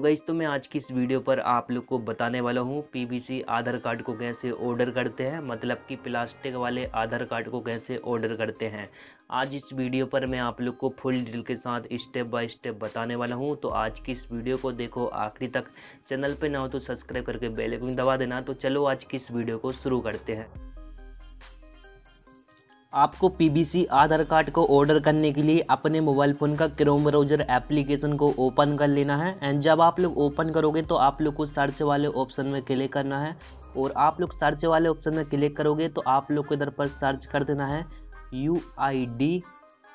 तो गई तो मैं आज की इस वीडियो पर आप लोग को बताने वाला हूँ पीवीसी आधार कार्ड को कैसे ऑर्डर करते हैं मतलब कि प्लास्टिक वाले आधार कार्ड को कैसे ऑर्डर करते हैं आज इस वीडियो पर मैं आप लोग को फुल डिटेल के साथ स्टेप बाय स्टेप बताने वाला हूँ तो आज की इस वीडियो को देखो आखिरी तक चैनल पर ना हो तो सब्सक्राइब करके बेलकून दबा देना तो चलो आज की इस वीडियो को शुरू करते हैं आपको पीबीसी आधार कार्ड को ऑर्डर करने के लिए अपने मोबाइल फ़ोन का क्रोम ब्राउजर एप्लीकेशन को ओपन कर लेना है एंड जब आप लोग ओपन करोगे तो आप लोग को सर्च वाले ऑप्शन में क्लिक करना है और आप लोग सर्च वाले ऑप्शन में क्लिक करोगे तो आप लोग को इधर पर सर्च कर देना है यू आई डी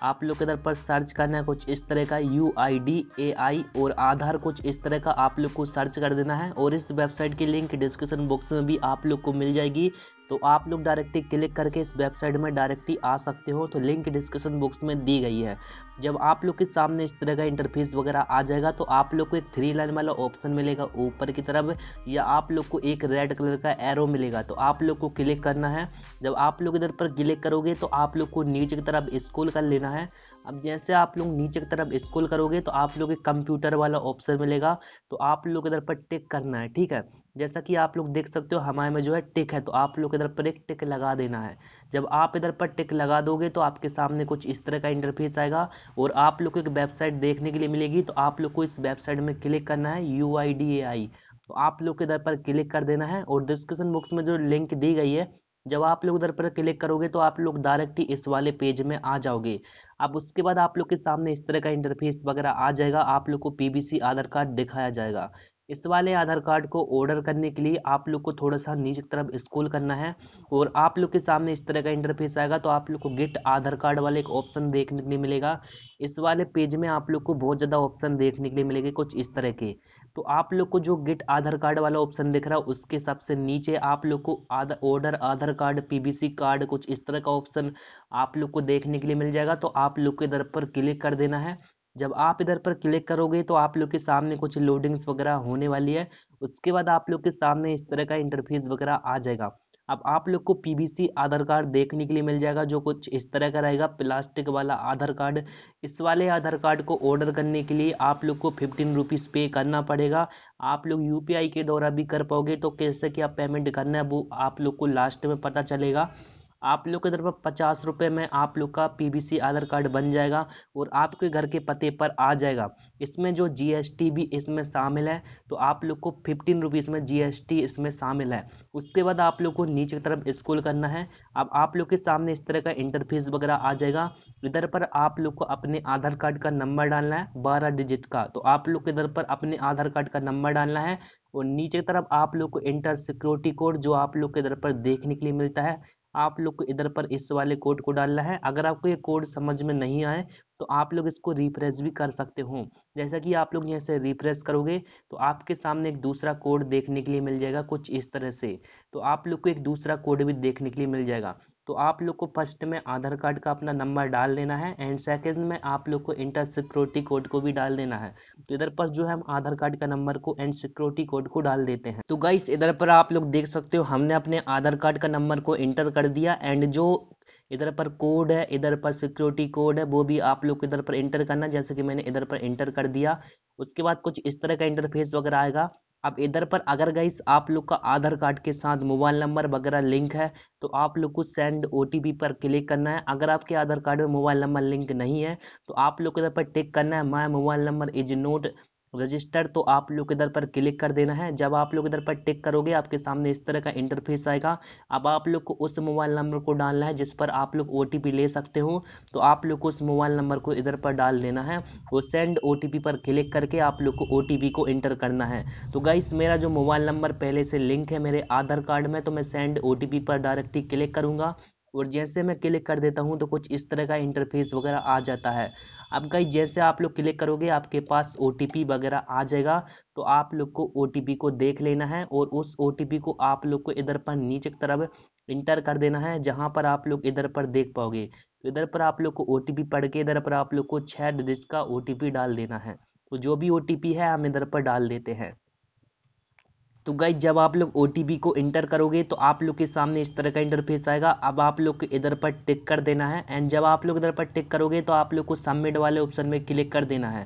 आप लोग इधर पर सर्च करना है कुछ इस तरह का यू आई डी ए आई और आधार कुछ इस तरह का आप लोग को सर्च कर देना है और इस वेबसाइट की लिंक डिस्क्रिप्शन बॉक्स में भी आप लोग को मिल जाएगी तो आप लोग डायरेक्टली क्लिक करके इस वेबसाइट में डायरेक्टली आ सकते हो तो लिंक डिस्क्रिप्शन बॉक्स में दी गई है जब आप लोग के सामने इस तरह का इंटरफेस वगैरह आ जाएगा तो आप लोग को एक थ्री लाइन वाला ऑप्शन मिलेगा ऊपर की तरफ या आप लोग को एक रेड कलर का एरो मिलेगा तो आप लोग को क्लिक करना है जब आप लोग इधर पर क्लिक करोगे तो आप लोग को नीचे की तरफ स्कूल कर लेना है अब जैसे आप लोग नीचे की तरफ स्कूल करोगे तो आप लोग एक कंप्यूटर वाला ऑप्शन मिलेगा तो आप लोग इधर पर टिक करना है ठीक है जैसा कि आप लोग देख सकते हो हमारे में जो है टिक है तो आप लोग इधर पर एक टिक लगा देना है जब आप इधर पर टिक लगा दोगे तो आपके सामने कुछ इस तरह का इंटरफेस आएगा और आप लोग को एक वेबसाइट देखने के लिए मिलेगी तो आप लोग को इस वेबसाइट में क्लिक करना है यू आई डी ए आई तो आप लोग इधर पर क्लिक कर देना है और डिस्क्रिप्शन बॉक्स में जो लिंक दी गई है जब आप लोग उधर पर क्लिक करोगे तो आप लोग डायरेक्ट ही इस वाले पेज में आ जाओगे अब उसके बाद आप लोग के सामने इस तरह का इंटरफेस वगैरह आ जाएगा आप लोग को पीबीसी आधार कार्ड दिखाया जाएगा इस वाले आधार कार्ड को ऑर्डर करने के लिए आप लोग को थोड़ा सा नीचे की तरफ स्कूल करना है और आप लोग के सामने इस तरह का इंटरफेस आएगा तो आप लोग को गेट आधार कार्ड वाले एक ऑप्शन देखने के लिए मिलेगा इस वाले पेज में आप लोग को बहुत ज़्यादा ऑप्शन देखने के लिए मिलेंगे कुछ इस तरह के तो आप लोग को जो गेट आधार कार्ड वाला ऑप्शन दिख रहा है उसके सबसे नीचे आप लोग को order Aadhaar card P card कुछ इस तरह का ऑप्शन आप लोग को देखने के लिए मिल जाएगा तो आप लोग के दर पर क्लिक कर देना है जब आप इधर पर क्लिक करोगे तो आप लोग के सामने कुछ लोडिंग्स वगैरह होने वाली है उसके बाद आप लोग के सामने इस तरह का इंटरफेस वगैरह आ जाएगा अब आप लोग को पीबीसी आधार कार्ड देखने के लिए मिल जाएगा जो कुछ इस तरह का रहेगा प्लास्टिक वाला आधार कार्ड इस वाले आधार कार्ड को ऑर्डर करने के लिए आप लोग को फिफ्टीन रुपीज़ पे करना पड़ेगा आप लोग यूपीआई के द्वारा भी कर पाओगे तो कैसे क्या पेमेंट करना है वो आप लोग को लास्ट में पता चलेगा आप लोग के तरफ पचास रुपये में आप लोग का पीबीसी आधार कार्ड बन जाएगा और आपके घर के पते पर आ जाएगा इसमें जो जीएसटी भी इसमें शामिल है तो आप लोग को फिफ्टीन रुपीज़ में जीएसटी इसमें शामिल है उसके बाद आप लोग को नीचे की तरफ स्कूल करना है अब आप लोग के सामने इस तरह का इंटरफेस वगैरह आ जाएगा इधर पर आप लोग को अपने आधार कार्ड का नंबर डालना है बारह डिजिट का तो आप लोग के इधर पर अपने आधार कार्ड का नंबर डालना है और नीचे की तरफ आप लोग को इंटर सिक्योरिटी कोड जो आप लोग के इधर पर देखने के लिए मिलता है आप लोग को इधर पर इस वाले कोड को डालना है अगर आपको ये कोड समझ में नहीं आए तो आप लोग इसको रिफ्रेश भी कर सकते हो जैसा कि आप लोग यहाँ से रिफ्रेश करोगे तो आपके सामने एक दूसरा कोड देखने के लिए मिल जाएगा कुछ इस तरह से तो आप लोग को एक दूसरा कोड भी देखने के लिए मिल जाएगा तो आप लोग को फर्स्ट में आधार कार्ड का अपना नंबर डाल देना है एंड सेकेंड में आप लोग को इंटर सिक्योरिटी कोड को भी डाल देना है तो इधर पर जो है हम आधार कार्ड का नंबर को एंड सिक्योरिटी कोड को डाल देते हैं तो गाइस इधर पर आप लोग देख सकते हो हमने अपने आधार कार्ड का नंबर को इंटर कर दिया एंड जो इधर पर कोड है इधर पर सिक्योरिटी कोड है वो भी आप लोग इधर पर इंटर करना जैसे कि मैंने इधर पर इंटर कर दिया उसके बाद कुछ इस तरह का इंटरफेस वगैरह आएगा अब इधर पर अगर गाइस आप लोग का आधार कार्ड के साथ मोबाइल नंबर वगैरह लिंक है तो आप लोग को सेंड ओ पर क्लिक करना है अगर आपके आधार कार्ड में मोबाइल नंबर लिंक नहीं है तो आप लोग को इधर पर टिक करना है my mobile number is not register तो आप लोग इधर पर क्लिक कर देना है जब आप लोग इधर पर टिक करोगे आपके सामने इस तरह का इंटरफेस आएगा अब आप लोग को उस मोबाइल नंबर को डालना है जिस पर आप लोग ओ ले सकते हो तो आप लोग को उस मोबाइल नंबर को इधर पर डाल देना है और सेंड ओ पर क्लिक करके आप लोग को ओ को इंटर करना है तो गाइस मेरा जो मोबाइल नंबर पहले से लिंक है मेरे आधार कार्ड में तो मैं सेंड ओ पर डायरेक्टली क्लिक करूँगा और जैसे मैं क्लिक कर देता हूँ तो कुछ इस तरह का इंटरफेस वगैरह आ जाता है अब गाइज जैसे आप लोग क्लिक करोगे आपके पास ओ वगैरह आ जाएगा तो आप लोग को ओ को देख लेना है और उस ओ को आप लोग को इधर पर नीचे की तरफ इंटर कर देना है जहाँ पर आप लोग इधर पर देख पाओगे तो इधर पर आप लोग को ओ पढ़ के इधर पर आप लोग को छः डिजिट का ओ डाल देना है तो जो भी ओ है हम इधर पर डाल देते हैं तो गाइज जब आप लोग ओ को इंटर करोगे तो आप लोग के सामने इस तरह का इंटरफेस आएगा अब आप लोग को इधर पर टिक कर देना है एंड जब आप लोग इधर पर टिक करोगे तो आप लोग को सबमिट वाले ऑप्शन में क्लिक कर देना है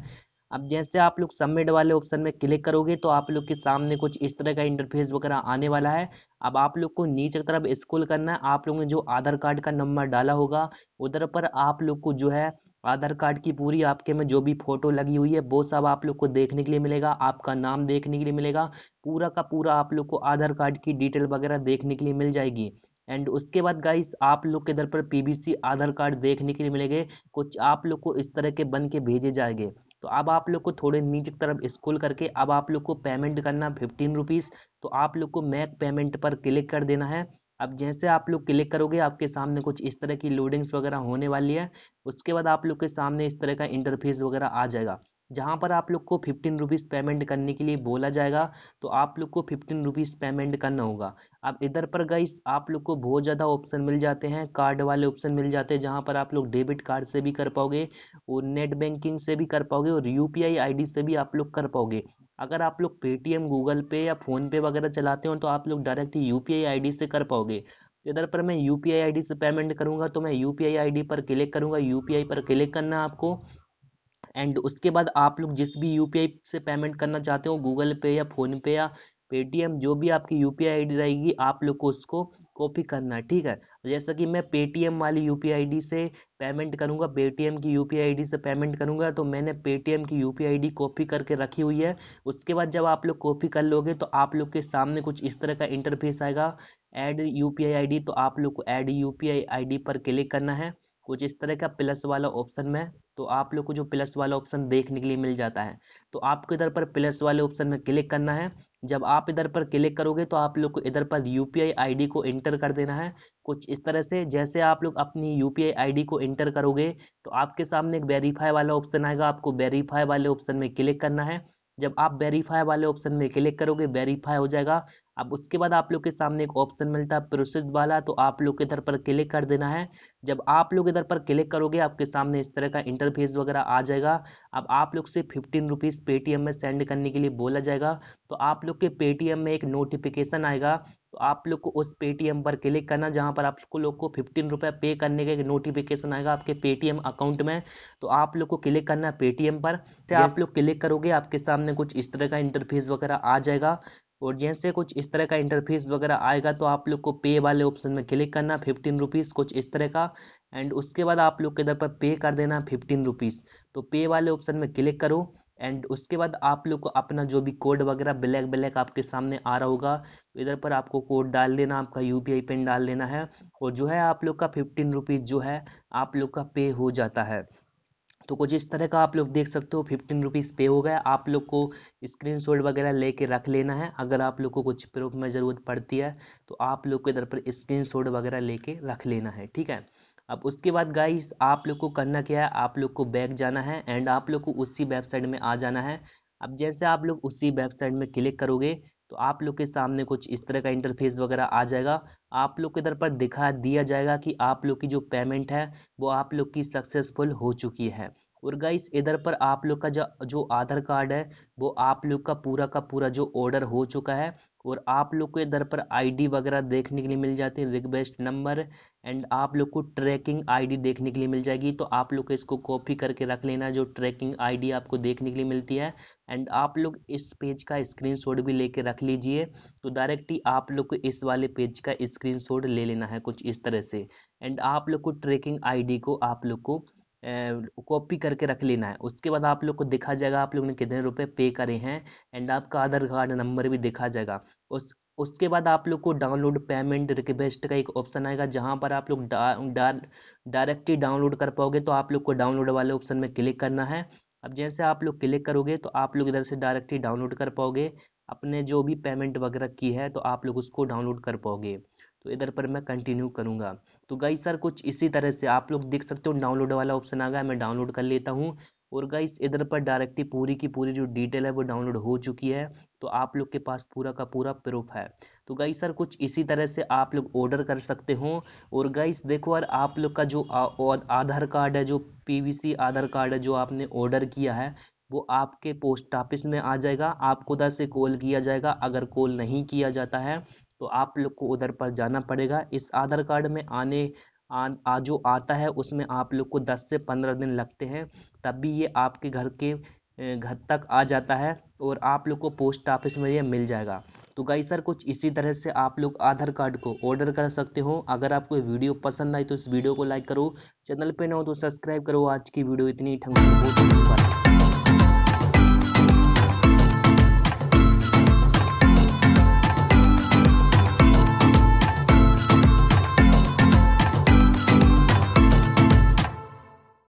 अब जैसे आप लोग सबमिट वाले ऑप्शन में क्लिक करोगे तो आप लोग के सामने कुछ इस तरह का इंटरफेस वगैरह आने वाला है अब आप लोग को नीचे की तरफ स्कूल करना है आप लोग ने जो आधार कार्ड का नंबर डाला होगा उधर पर आप लोग को जो है आधार कार्ड की पूरी आपके में जो भी फोटो लगी हुई है वो सब आप लोग को देखने के लिए मिलेगा आपका नाम देखने के लिए मिलेगा पूरा का पूरा आप लोग को आधार कार्ड की डिटेल वगैरह देखने के लिए मिल जाएगी एंड उसके बाद गाइस आप लोग के दर पर पीबीसी आधार कार्ड देखने के लिए मिलेंगे कुछ आप लोग को इस तरह के बन के भेजे जाएंगे तो अब आप लोग को थोड़े नीचे की तरफ स्कूल करके अब आप लोग को पेमेंट करना फिफ्टीन रुपीज़ तो आप लोग को मैक पेमेंट पर क्लिक कर देना है अब जैसे आप लोग क्लिक करोगे आपके सामने कुछ इस तरह की लोडिंग्स वगैरह होने वाली है उसके बाद आप लोग के सामने इस तरह का इंटरफेस वगैरह आ जाएगा जहाँ पर आप लोग को फिफ्टीन रुपीज़ पेमेंट करने के लिए बोला जाएगा तो आप लोग को फिफ्टीन रुपीज़ पेमेंट करना होगा अब इधर पर गई आप लोग को बहुत ज़्यादा ऑप्शन मिल जाते हैं कार्ड वाले ऑप्शन मिल जाते हैं जहाँ पर आप लोग डेबिट कार्ड से भी कर पाओगे और नेट बैंकिंग से भी कर पाओगे और यू पी आई डी से भी आप लोग कर पाओगे अगर आप लोग पेटीएम गूगल पे या फ़ोनपे वगैरह चलाते हो तो आप लोग direct U P I D से कर पाओगे इधर पर मैं U P I I D से पेमेंट करूँगा तो मैं U P I I D पर क्लिक करूँगा यू पर क्लिक करना आपको एंड उसके बाद आप लोग जिस भी यू से पेमेंट करना चाहते हो गूगल पे या फ़ोनपे या पेटीएम जो भी आपकी U P I I D रहेगी आप लोग को उसको कॉपी करना है ठीक है तो जैसा कि मैं पेटीएम वाली यू पी से पेमेंट करूंगा पेटीएम की यू पी से पेमेंट करूंगा तो मैंने पेटीएम की यू पी कॉपी करके रखी हुई है उसके बाद जब आप लोग कॉपी कर लोगे तो आप लोग के सामने कुछ इस तरह का इंटरफेस आएगा ऐड यू पी तो आप लोग को ऐड यू पी पर क्लिक करना है कुछ इस तरह का प्लस वाला ऑप्शन में तो आप लोग को जो प्लस वाला ऑप्शन देखने के लिए मिल जाता है तो आपको इधर पर प्लस वाले ऑप्शन में क्लिक करना है जब आप इधर पर क्लिक करोगे तो आप लोग को इधर पर यू पी को इंटर कर देना है कुछ इस तरह से जैसे आप लोग अपनी यू पी को इंटर करोगे तो आपके सामने एक वेरीफाई वाला ऑप्शन आएगा आपको वेरीफाई वाले ऑप्शन में क्लिक करना है जब आप वेरीफाई वाले ऑप्शन में क्लिक करोगे वेरीफाई हो जाएगा अब उसके बाद आप लोग के सामने एक ऑप्शन मिलता है प्रोसेस वाला तो आप लोग इधर पर क्लिक कर देना है जब आप लोग इधर पर क्लिक करोगे आपके सामने इस तरह का इंटरफेस वगैरह आ जाएगा अब आप लोग से फिफ्टीन रुपीज़ पेटीएम में सेंड करने के लिए बोला जाएगा तो आप लोग के पेटीएम में एक नोटिफिकेशन आएगा तो आप लोग को उस पेटीएम पर क्लिक करना जहाँ पर आप लोग को फिफ्टीन रुपये पे करने का एक नोटिफिकेशन आएगा आपके पेटीएम अकाउंट में तो आप लोग को क्लिक करना पेटीएम पर आप लोग क्लिक करोगे आपके सामने कुछ इस तरह का इंटरफेस वगैरह आ जाएगा और जैसे कुछ इस तरह का इंटरफेस वगैरह आएगा तो आप लोग को पे वाले ऑप्शन में क्लिक करना फिफ्टीन रुपीज़ कुछ इस तरह का एंड उसके बाद आप लोग के इधर पर पे कर देना फिफ्टीन रुपीज़ तो पे वाले ऑप्शन में क्लिक करो एंड उसके बाद आप लोग को अपना जो भी कोड वगैरह ब्लैक ब्लैक आपके सामने आ रहा होगा इधर पर आपको कोड डाल देना आपका यू पिन डाल देना है और जो है आप लोग का फिफ्टीन रुपीज़ जो है आप लोग का पे हो जाता है तो कुछ इस तरह का आप लोग देख सकते हो फिफ्टीन रुपीज़ पे हो गया आप लोग को स्क्रीनशॉट वगैरह लेके रख लेना है अगर आप लोग को कुछ प्रूफ में ज़रूरत पड़ती है तो आप लोग को इधर पर स्क्रीन वगैरह लेके रख लेना है ठीक है अब उसके बाद गाइस आप लोग को करना क्या है आप लोग को बैग जाना है एंड आप लोग को उसी वेबसाइट में आ जाना है अब जैसे आप लोग उसी वेबसाइट में क्लिक करोगे तो आप लोग के सामने कुछ इस तरह का इंटरफेस वगैरह आ जाएगा आप लोग के इधर पर दिखा दिया जाएगा कि आप लोग की जो पेमेंट है वो आप लोग की सक्सेसफुल हो चुकी है और गाइस इधर पर आप लोग का जो जो आधार कार्ड है वो आप लोग का पूरा का पूरा जो ऑर्डर हो चुका है और आप लोग को इधर पर आईडी वगैरह देखने के लिए मिल जाती है रिक्वेस्ट नंबर एंड आप लोग को ट्रैकिंग आईडी देखने के लिए मिल जाएगी तो आप लोग को इसको कॉपी करके रख लेना जो ट्रैकिंग आईडी आपको देखने के लिए मिलती है एंड आप लोग इस पेज का स्क्रीनशॉट भी लेके रख लीजिए तो डायरेक्ट ही आप लोग को इस वाले पेज का स्क्रीनशॉट ले लेना है कुछ इस तरह से एंड आप लोग को ट्रैकिंग आईडी को आप लोग को कॉपी करके रख लेना है उसके बाद आप लोग को दिखा जाएगा आप लोग ने कितने रुपए पे करे हैं एंड आपका आधार कार्ड नंबर भी दिखा जाएगा उस उसके बाद आप लोग को डाउनलोड पेमेंट रिक्वेस्ट का एक ऑप्शन आएगा जहां पर आप लोग डायरेक्टली डाउनलोड कर पाओगे तो आप लोग को डाउनलोड वाले ऑप्शन में क्लिक करना है अब जैसे आप लोग क्लिक करोगे तो आप लोग इधर से डायरेक्टली डाउनलोड कर पाओगे अपने जो भी पेमेंट वगैरह की है तो आप लोग उसको डाउनलोड कर पाओगे तो इधर पर मैं कंटिन्यू करूँगा तो गाइस सर कुछ इसी तरह से आप लोग देख सकते हो डाउनलोड वाला ऑप्शन आ गया मैं डाउनलोड कर लेता हूँ और गाइस इधर पर डायरेक्टली पूरी की पूरी जो डिटेल है वो डाउनलोड हो चुकी है तो आप लोग के पास पूरा का पूरा प्रूफ है तो गाइस सर कुछ इसी तरह से आप लोग ऑर्डर कर सकते हो और गाइस देखो यार आप लोग का जो आधार कार्ड है जो पीवीसी आधार कार्ड है जो आपने ऑर्डर किया है वो आपके पोस्ट ऑफिस में आ जाएगा आपको उधर से कॉल किया जाएगा अगर कॉल नहीं किया जाता है तो आप लोग को उधर पर जाना पड़ेगा इस आधार कार्ड में आने आ, आ जो आता है उसमें आप लोग को 10 से 15 दिन लगते हैं तब भी ये आपके घर के घर तक आ जाता है और आप लोग को पोस्ट ऑफिस में ये मिल जाएगा तो गाई सर कुछ इसी तरह से आप लोग आधार कार्ड को ऑर्डर कर सकते हो अगर आपको वीडियो पसंद आए तो इस वीडियो को लाइक करो चैनल पे ना हो तो सब्सक्राइब करो आज की वीडियो इतनी ठंडी